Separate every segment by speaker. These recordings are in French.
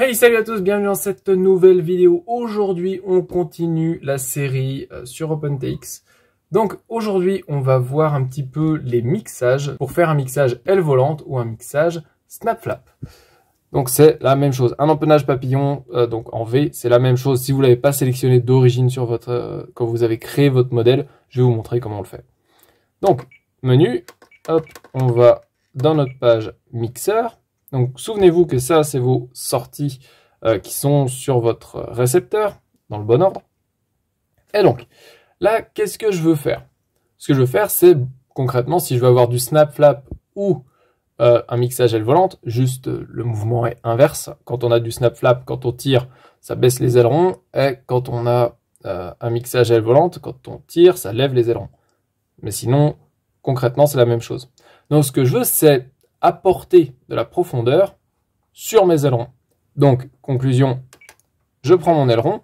Speaker 1: Hey salut à tous, bienvenue dans cette nouvelle vidéo. Aujourd'hui on continue la série euh, sur OpenTX. Donc aujourd'hui on va voir un petit peu les mixages pour faire un mixage aile volante ou un mixage snap flap. Donc c'est la même chose, un empennage papillon euh, donc en V, c'est la même chose si vous ne l'avez pas sélectionné d'origine sur votre euh, quand vous avez créé votre modèle, je vais vous montrer comment on le fait. Donc menu, hop, on va dans notre page mixeur donc souvenez-vous que ça, c'est vos sorties euh, qui sont sur votre récepteur, dans le bon ordre. Et donc, là, qu'est-ce que je veux faire Ce que je veux faire, c'est concrètement, si je veux avoir du snap flap ou euh, un mixage aile volante, juste euh, le mouvement est inverse. Quand on a du snap flap, quand on tire, ça baisse les ailerons, et quand on a un mixage aile volante, quand on tire, ça lève les ailerons. Mais sinon, concrètement, c'est la même chose. Donc ce que je veux, c'est apporter de la profondeur sur mes ailerons. Donc, conclusion, je prends mon aileron,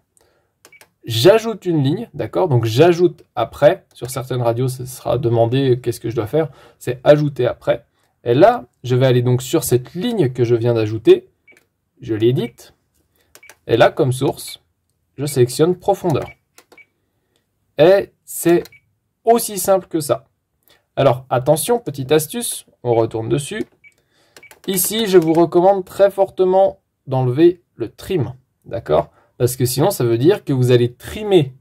Speaker 1: j'ajoute une ligne, d'accord Donc, j'ajoute après, sur certaines radios, ce sera demandé qu'est-ce que je dois faire, c'est ajouter après. Et là, je vais aller donc sur cette ligne que je viens d'ajouter, je l'édite, et là, comme source, je sélectionne profondeur. Et c'est aussi simple que ça. Alors attention, petite astuce, on retourne dessus. Ici, je vous recommande très fortement d'enlever le trim, d'accord Parce que sinon, ça veut dire que vous allez trimer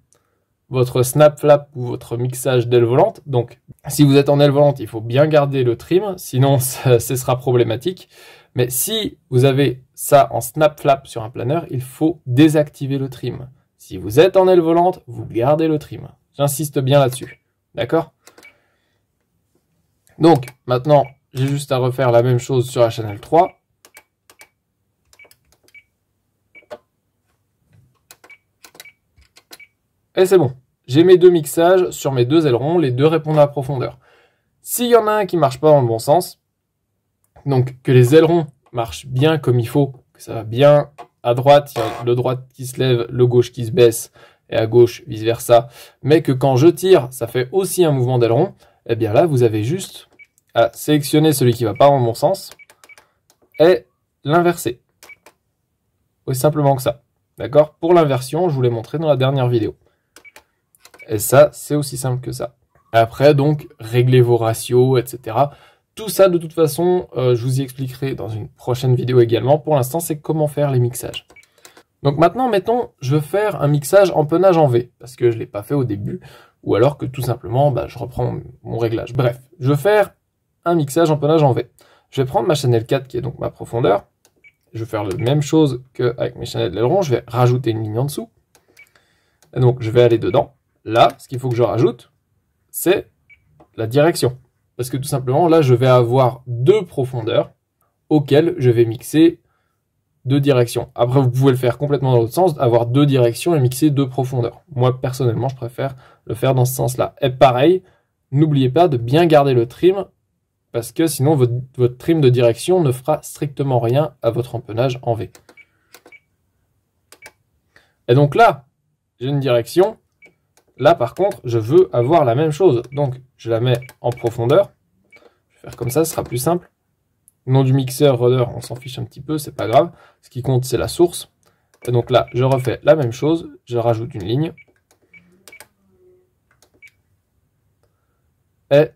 Speaker 1: votre snap flap ou votre mixage d'aile volante. Donc, si vous êtes en aile volante, il faut bien garder le trim, sinon ce sera problématique. Mais si vous avez ça en snap flap sur un planeur, il faut désactiver le trim. Si vous êtes en aile volante, vous gardez le trim. J'insiste bien là-dessus. D'accord donc, maintenant, j'ai juste à refaire la même chose sur la channel 3. Et c'est bon. J'ai mes deux mixages sur mes deux ailerons, les deux répondent à profondeur. S'il y en a un qui marche pas dans le bon sens, donc que les ailerons marchent bien comme il faut, que ça va bien à droite, il y a le droit qui se lève, le gauche qui se baisse, et à gauche, vice versa, mais que quand je tire, ça fait aussi un mouvement d'aileron, eh bien là, vous avez juste à sélectionner celui qui ne va pas dans mon sens et l'inverser. Aussi simplement que ça. D'accord Pour l'inversion, je vous l'ai montré dans la dernière vidéo. Et ça, c'est aussi simple que ça. Après, donc, réglez vos ratios, etc. Tout ça, de toute façon, euh, je vous y expliquerai dans une prochaine vidéo également. Pour l'instant, c'est comment faire les mixages. Donc maintenant, mettons, je veux faire un mixage en penage en V, parce que je ne l'ai pas fait au début ou alors que tout simplement, bah, je reprends mon réglage. Bref, je vais faire un mixage en panache en V. Je vais prendre ma Chanel 4 qui est donc ma profondeur. Je vais faire la même chose qu'avec mes Chanel d'aileron. Je vais rajouter une ligne en dessous. Et donc, je vais aller dedans. Là, ce qu'il faut que je rajoute, c'est la direction. Parce que tout simplement, là, je vais avoir deux profondeurs auxquelles je vais mixer deux directions. Après, vous pouvez le faire complètement dans l'autre sens, avoir deux directions et mixer deux profondeurs. Moi, personnellement, je préfère le faire dans ce sens-là. Et pareil, n'oubliez pas de bien garder le trim, parce que sinon, votre, votre trim de direction ne fera strictement rien à votre empennage en V. Et donc là, j'ai une direction. Là, par contre, je veux avoir la même chose. Donc, je la mets en profondeur. Je vais faire comme ça, ce sera plus simple. Nom du mixeur, on s'en fiche un petit peu, c'est pas grave. Ce qui compte, c'est la source. Et donc là, je refais la même chose, je rajoute une ligne. Et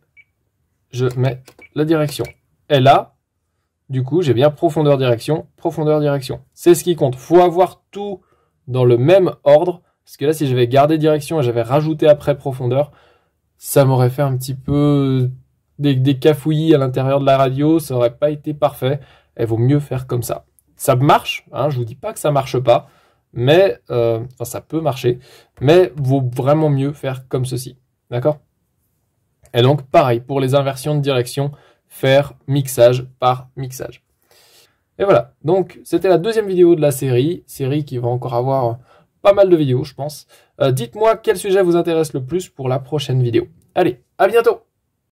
Speaker 1: je mets la direction. Et là, du coup, j'ai bien profondeur direction, profondeur direction. C'est ce qui compte. Il faut avoir tout dans le même ordre. Parce que là, si j'avais gardé direction et j'avais rajouté après profondeur, ça m'aurait fait un petit peu des, cafouillis à l'intérieur de la radio, ça aurait pas été parfait. Il vaut mieux faire comme ça. Ça marche, hein, je vous dis pas que ça marche pas, mais euh, enfin, ça peut marcher, mais vaut vraiment mieux faire comme ceci. D'accord Et donc pareil, pour les inversions de direction, faire mixage par mixage. Et voilà, donc c'était la deuxième vidéo de la série, série qui va encore avoir pas mal de vidéos je pense. Euh, dites-moi quel sujet vous intéresse le plus pour la prochaine vidéo. Allez, à bientôt